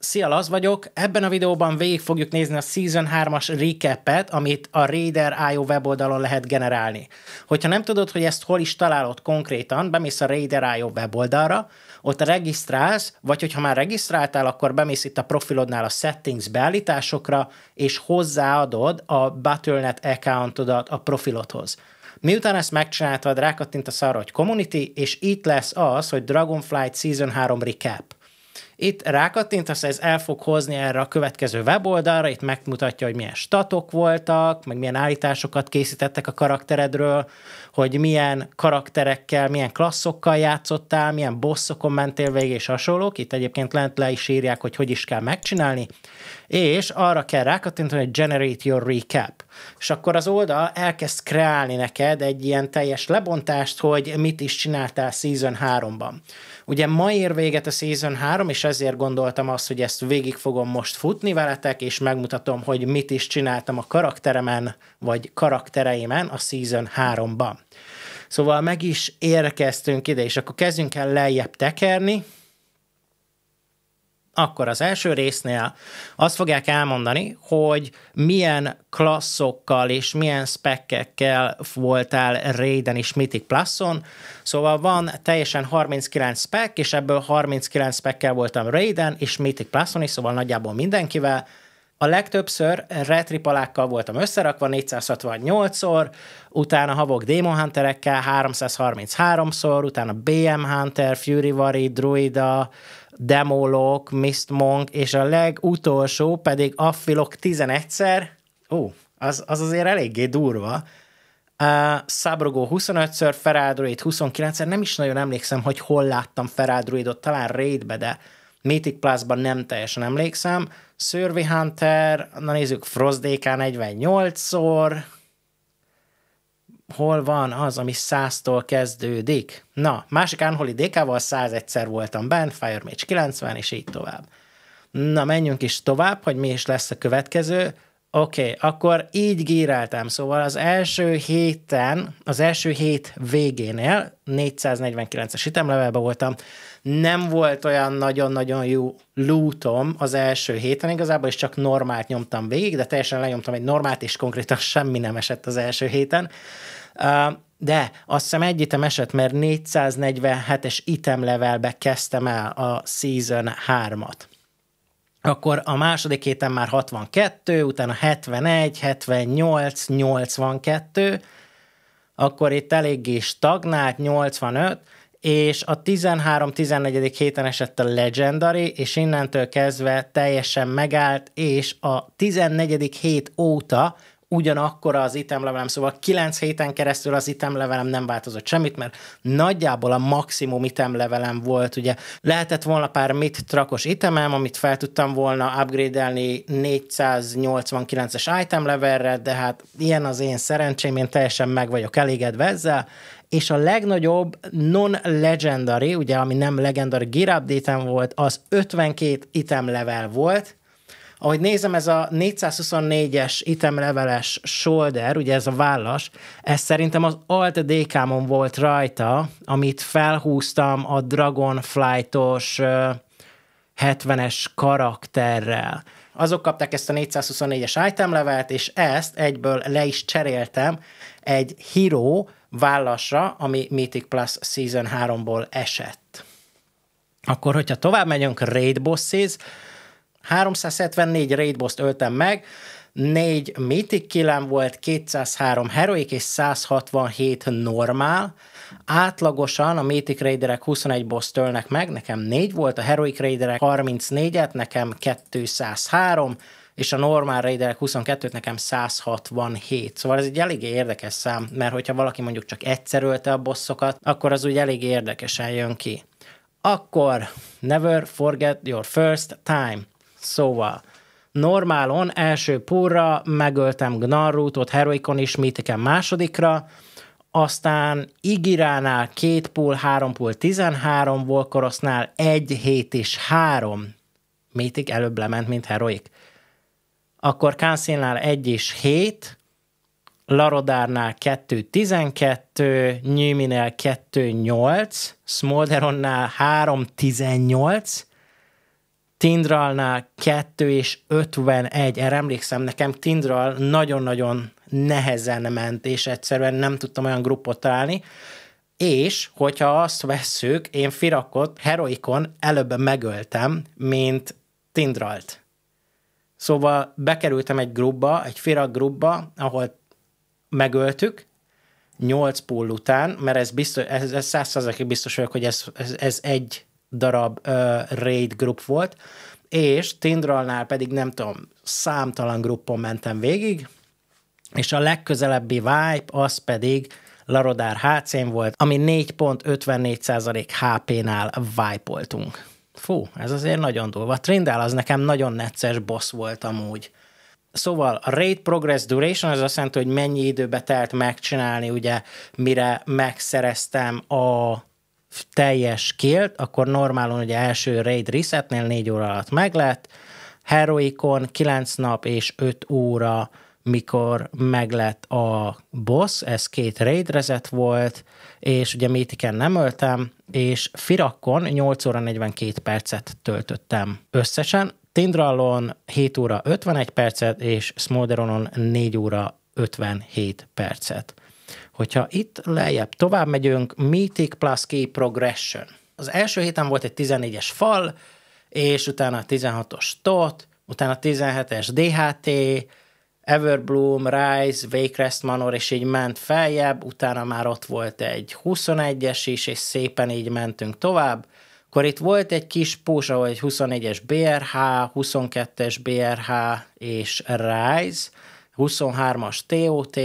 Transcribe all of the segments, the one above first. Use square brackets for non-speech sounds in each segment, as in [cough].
Szia, az vagyok. Ebben a videóban végig fogjuk nézni a Season 3-as recap amit a Raider IO weboldalon lehet generálni. Hogyha nem tudod, hogy ezt hol is találod konkrétan, bemész a Raider IO weboldalra, ott regisztrálsz, vagy hogyha már regisztráltál, akkor bemész itt a profilodnál a settings beállításokra, és hozzáadod a Battle.net accountodat a profilodhoz. Miután ezt megcsináltad, rákattintasz arra, hogy Community, és itt lesz az, hogy Dragonflight Season 3 Recap. Itt rákattintasz, ez el fog hozni erre a következő weboldalra, itt megmutatja, hogy milyen statok voltak, meg milyen állításokat készítettek a karakteredről, hogy milyen karakterekkel, milyen klasszokkal játszottál, milyen bosszokon mentél végig, és hasonlók. Itt egyébként lent le is írják, hogy hogy is kell megcsinálni és arra kell rákattintani, hogy generate your recap. És akkor az oldal elkezd kreálni neked egy ilyen teljes lebontást, hogy mit is csináltál Season 3-ban. Ugye ma ér véget a Season 3, és ezért gondoltam azt, hogy ezt végig fogom most futni veletek, és megmutatom, hogy mit is csináltam a karakteremen, vagy karaktereimen a Season 3-ban. Szóval meg is érkeztünk ide, és akkor kezdjünk el lejjebb tekerni, akkor az első résznél azt fogják elmondani, hogy milyen klasszokkal és milyen spekkekkel voltál Raiden és Mythic Plus-on. szóval van teljesen 39 spek, és ebből 39 spekkel voltam Raiden és Mythic Plus-on is, szóval nagyjából mindenkivel, a legtöbbször retripalákkal voltam összerakva, 468-szor, utána havok Demon Hunterekkel 333-szor, utána BM Hunter, Fury Vari, Druida, Demolok, Mist Monk, és a legutolsó pedig Affilok 11-szer, ó, az, az azért eléggé durva, Uh, Szabrogó 25-ször, Ferádroid 29-szer, nem is nagyon emlékszem, hogy hol láttam Ferádroidot, talán Raidbe, de Mythic Plus-ban nem teljesen emlékszem. Survey Hunter, na nézzük, Frost DK 48-szor, hol van az, ami száztól kezdődik? Na, másik Unholy DK-val 101 voltam bent, Fire Mage 90, és így tovább. Na, menjünk is tovább, hogy mi is lesz a következő. Oké, okay, akkor így gíráltam, szóval az első héten, az első hét végénél 449-es itemlevelben voltam, nem volt olyan nagyon-nagyon jó lootom az első héten igazából, és csak normált nyomtam végig, de teljesen lenyomtam egy normált, és konkrétan semmi nem esett az első héten. De azt hiszem egy item esett, mert 447-es item levelbe kezdtem el a Season 3-at akkor a második héten már 62, utána 71, 78, 82, akkor itt eléggé stagnált, 85, és a 13-14. héten esett a Legendary, és innentől kezdve teljesen megállt, és a 14. hét óta ugyanakkor az itemlevelem, szóval 9 héten keresztül az itemlevelem nem változott semmit, mert nagyjából a maximum itemlevelem volt, ugye lehetett volna pár mit trakos itemem, amit fel tudtam volna upgrade-elni 489-es itemlevelre, de hát ilyen az én szerencsém, én teljesen meg vagyok elégedve ezzel, és a legnagyobb non-legendary, ugye ami nem legendary gear update volt, az 52 item level volt, ahogy nézem, ez a 424-es leveles shoulder, ugye ez a vállas, ez szerintem az Alt dk volt rajta, amit felhúztam a Dragonflight-os 70-es karakterrel. Azok kapták ezt a 424-es itemlevelt, és ezt egyből le is cseréltem egy Hero vállasra, ami Mythic Plus Season 3-ból esett. Akkor, hogyha tovább megyünk Raid Bosses, 374 Raid Boss-t öltem meg, 4 Mythic kilem volt, 203 Heroic és 167 normál. Átlagosan a Mythic Raiderek 21 boss tölnek meg, nekem 4 volt, a Heroic Raiderek 34-et, nekem 203, és a normál raiderek 22-t nekem 167. Szóval ez egy elég érdekes szám, mert hogyha valaki mondjuk csak egyszer ölte a bosszokat, akkor az úgy elég érdekesen jön ki. Akkor never forget your first time. Szóval normálon első púra megöltem Gnarrutot, Heroikon is, Mythicen másodikra, aztán Igiránál két pool, három pool, 13, Volkorosznál egy, hét és három. Mítik előbb lement, mint Heroik akkor Kánszénál 1 és 7, Larodárnál 2 12, Nyűminel 2 8, Smolderonnál 3 18, Tindralnál 2 és 51, erre emlékszem, nekem Tindral nagyon-nagyon nehezen ment, és egyszerűen nem tudtam olyan grupot találni, és hogyha azt vesszük, én Firakot heroikon előbb megöltem, mint Tindralt. Szóval bekerültem egy grubba, egy firak grubba, ahol megöltük, nyolc pól után, mert ez biztos, ez, ez százszerzeki biztos vagyok, hogy ez, ez, ez egy darab uh, raid grup volt, és Tindralnál pedig nem tudom, számtalan gruppon mentem végig, és a legközelebbi vibe az pedig Larodár hc volt, ami 4.54% HP-nál vibe-oltunk. Fú, ez azért nagyon durva. A Trindál az nekem nagyon necces boss volt amúgy. Szóval a rate progress duration az azt jelenti, hogy mennyi időbe telt megcsinálni, ugye, mire megszereztem a teljes kilt, akkor normálon ugye első raid resetnél 4 óra alatt meglett, heroikon 9 nap és 5 óra, mikor meglett a boss, ez két raid reset volt, és ugye Métiken nem öltem, és firakon 8 óra 42 percet töltöttem összesen, Tindralon 7 óra 51 percet, és Smolderonon 4 óra 57 percet. Hogyha itt lejjebb tovább megyünk, Mythic plus Key Progression. Az első héten volt egy 14-es fal, és utána 16-os tot, utána 17-es DHT, Everbloom, Rice, Wakerest Manor, és így ment feljebb, utána már ott volt egy 21-es is, és szépen így mentünk tovább. Akkor itt volt egy kis pús, hogy egy 24-es BRH, 22-es BRH és Rise, 23-as TOT,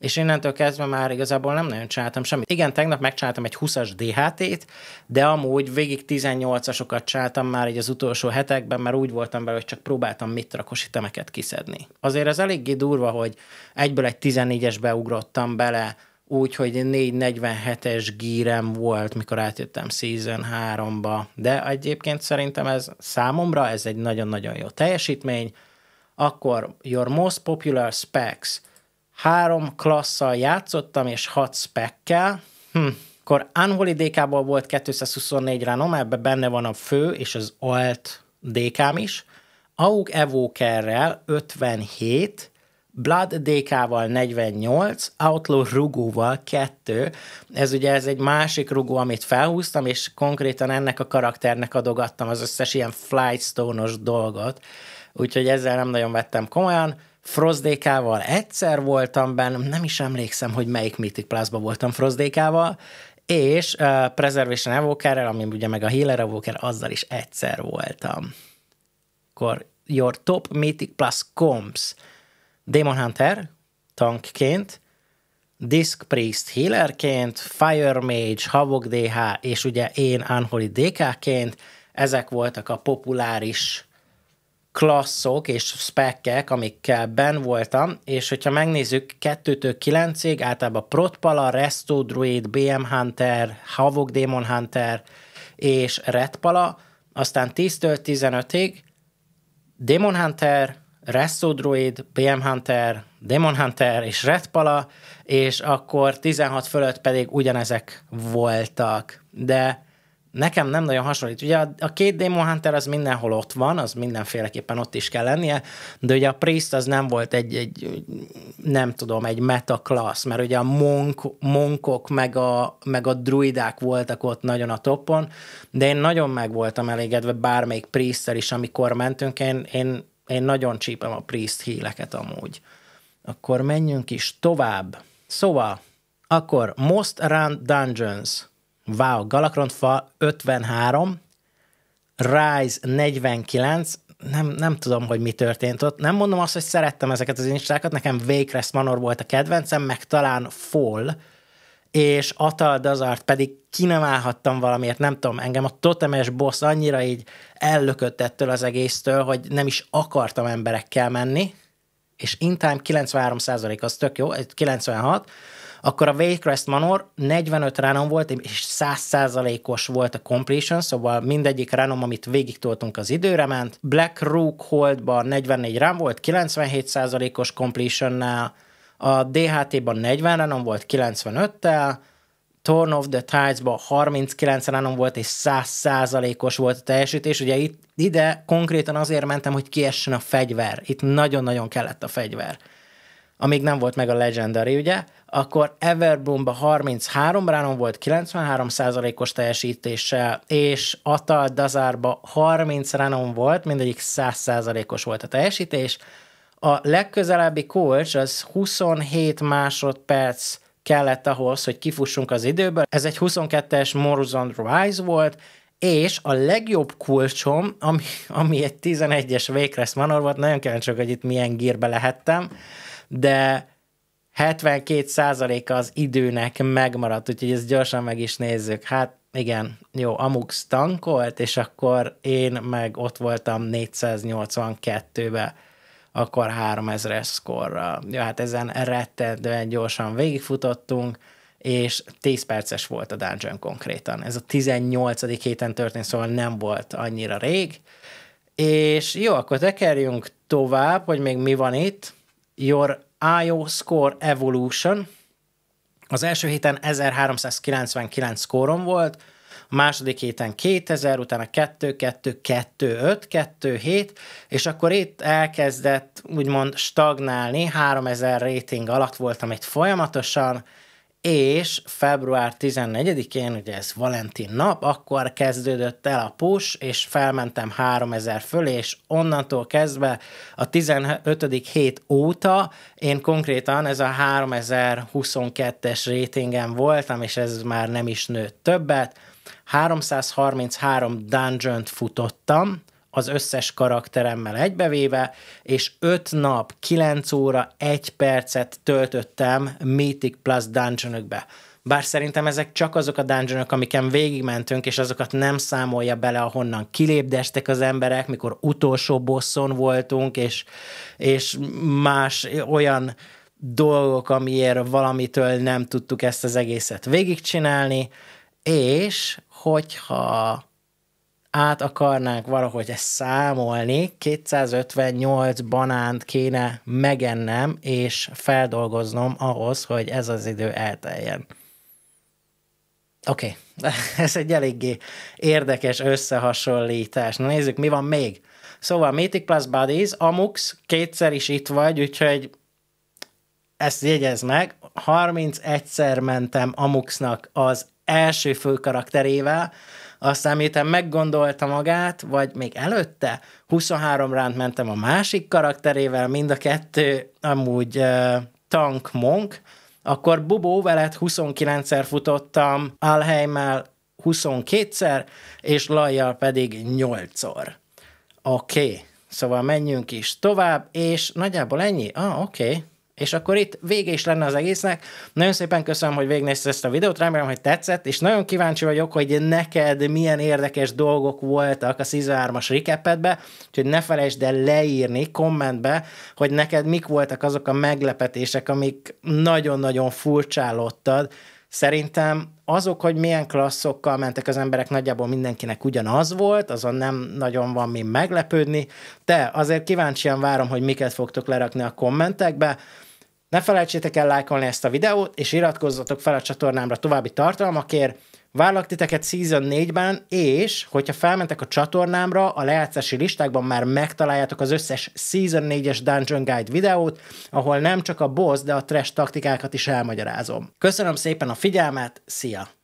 és innentől kezdve már igazából nem nagyon csináltam semmit. Igen, tegnap megcsináltam egy 20-as DHT-t, de amúgy végig 18-asokat csináltam már így az utolsó hetekben, mert úgy voltam vele, hogy csak próbáltam mit rakosi temeket kiszedni. Azért az eléggé durva, hogy egyből egy 14 es beugrottam bele, úgy, hogy 447-es gírem volt, mikor átjöttem Season 3-ba, de egyébként szerintem ez számomra ez egy nagyon-nagyon jó teljesítmény. Akkor Your Most Popular Specs – három klasszal játszottam, és hat spekkel. Hm. Akkor Unholy DK-ból volt 224 ránom, ebben benne van a fő és az alt dk is. AUG Evokerrel 57, Blood DK-val 48, Outlaw rugóval 2. Ez ugye ez egy másik rugó, amit felhúztam, és konkrétan ennek a karakternek adogattam az összes ilyen flystone-os dolgot, úgyhogy ezzel nem nagyon vettem komolyan. Frozdékával egyszer voltam benne, nem is emlékszem, hogy melyik Mythic plus voltam Frozdékával, és uh, Preservation Evokerrel, ami ugye meg a Healer Evoker, azzal is egyszer voltam. Akkor your top Mythic plus comps. Demon Hunter tankként, Disc Priest healerként, Fire Mage, Havok DH, és ugye én Unholy DK-ként, ezek voltak a populáris klasszok és spekkek, amikkel ben voltam, és hogyha megnézzük 2-től 9-ig, általában Protpala, Resto Druid, BM Hunter, Havok Demon Hunter és Redpala, aztán 10-től 15-ig Demon Hunter, Resto Druid, BM Hunter, Demon Hunter és Redpala, és akkor 16 fölött pedig ugyanezek voltak. De nekem nem nagyon hasonlít. Ugye a, a két Demon Hunter az mindenhol ott van, az mindenféleképpen ott is kell lennie, de ugye a Priest az nem volt egy, egy nem tudom, egy meta class, mert ugye a monk, monkok meg a, meg a druidák voltak ott nagyon a topon, de én nagyon meg voltam elégedve bármelyik priest is, amikor mentünk, én, én, én nagyon csípem a Priest híleket amúgy. Akkor menjünk is tovább. Szóval, akkor Most Run Dungeons – Wow, Galakrontfa 53, Rise 49, nem, nem tudom, hogy mi történt ott. Nem mondom azt, hogy szerettem ezeket az instákat, nekem Wakerest Manor volt a kedvencem, meg talán Fall, és Atal Dazart pedig ki nem állhattam valamiért, nem tudom, engem a totemes boss annyira így ellökött ettől az egésztől, hogy nem is akartam emberekkel menni, és in time 93% az tök jó, 96, akkor a Waycrest Manor 45 ránom volt, és 100%-os volt a completion, szóval mindegyik ránom, amit végig toltunk az időre ment. Black Rook Holdban 44 rám volt, 97%-os completion-nál, a DHT-ban 40 ránom volt, 95-tel, Torn of the Tides-ban 39 ránom volt, és 100%-os volt a teljesítés. Ugye itt, ide konkrétan azért mentem, hogy kiessen a fegyver. Itt nagyon-nagyon kellett a fegyver amíg nem volt meg a Legendary, ugye, akkor Everbloomba 33, ránon volt 93%-os teljesítéssel, és Atal Dazárba 30 Renon volt, mindegyik 100%-os volt a teljesítés. A legközelebbi kulcs az 27 másodperc kellett ahhoz, hogy kifussunk az időből. Ez egy 22-es Morrison Rise volt, és a legjobb kulcsom, ami, ami egy 11-es Vékresz Manor volt, nagyon csak, hogy itt milyen gírbe lehettem, de 72%-a az időnek megmaradt, úgyhogy ezt gyorsan meg is nézzük. Hát igen, jó, Amux tankolt, és akkor én meg ott voltam 482-be, akkor 3000-es szkorra. Ja, hát ezen rettentően gyorsan végigfutottunk, és 10 perces volt a dungeon konkrétan. Ez a 18. héten történt, szóval nem volt annyira rég. És jó, akkor tekerjünk tovább, hogy még mi van itt. Your IO Score Evolution. Az első héten 1399 skórom volt, a második héten 2000, utána 2, 2, 2, 5, 2, 7, és akkor itt elkezdett úgymond stagnálni, 3000 rating alatt voltam itt folyamatosan, és február 14-én, ugye ez Valentin nap, akkor kezdődött el a push, és felmentem 3000 fölé, és onnantól kezdve a 15. hét óta én konkrétan ez a 3022-es rétingem voltam, és ez már nem is nőtt többet. 333 dungeon-t futottam, az összes karakteremmel egybevéve, és öt nap, kilenc óra, egy percet töltöttem Mythic Plus -ökbe. Bár szerintem ezek csak azok a dungeonok, amiken végigmentünk, és azokat nem számolja bele, ahonnan kilépdestek az emberek, mikor utolsó bosszon voltunk, és, és más olyan dolgok, amiért valamitől nem tudtuk ezt az egészet végigcsinálni, és hogyha át akarnánk valahogy ezt számolni, 258 banánt kéne megennem és feldolgoznom ahhoz, hogy ez az idő elteljen. Oké, okay. [laughs] ez egy eléggé érdekes összehasonlítás. Na nézzük, mi van még? Szóval Mythic Plus Buddies, Amux, kétszer is itt vagy, úgyhogy ezt jegyez meg, 31-szer mentem Amuxnak az első fő karakterével, aztán miután meggondolta magát, vagy még előtte, 23 ránt mentem a másik karakterével, mind a kettő amúgy uh, Tank Monk, akkor Bubó velet 29-szer futottam, Alheimmel 22-szer, és Lajjal pedig 8-szor. Oké, okay. szóval menjünk is tovább, és nagyjából ennyi? Ah, oké. Okay. És akkor itt vége is lenne az egésznek. Nagyon szépen köszönöm, hogy végignézted ezt a videót, remélem, hogy tetszett, és nagyon kíváncsi vagyok, hogy neked milyen érdekes dolgok voltak a Season 3-as recapedbe, úgyhogy ne felejtsd el leírni kommentbe, hogy neked mik voltak azok a meglepetések, amik nagyon-nagyon furcsálottad, Szerintem azok, hogy milyen klasszokkal mentek az emberek, nagyjából mindenkinek ugyanaz volt, azon nem nagyon van mi meglepődni, de azért kíváncsian várom, hogy miket fogtok lerakni a kommentekbe, ne felejtsétek el lájkolni ezt a videót, és iratkozzatok fel a csatornámra további tartalmakért. Várlak titeket Season 4-ben, és hogyha felmentek a csatornámra, a lejátszási listákban már megtaláljátok az összes Season 4-es Dungeon Guide videót, ahol nem csak a boss, de a trash taktikákat is elmagyarázom. Köszönöm szépen a figyelmet, szia!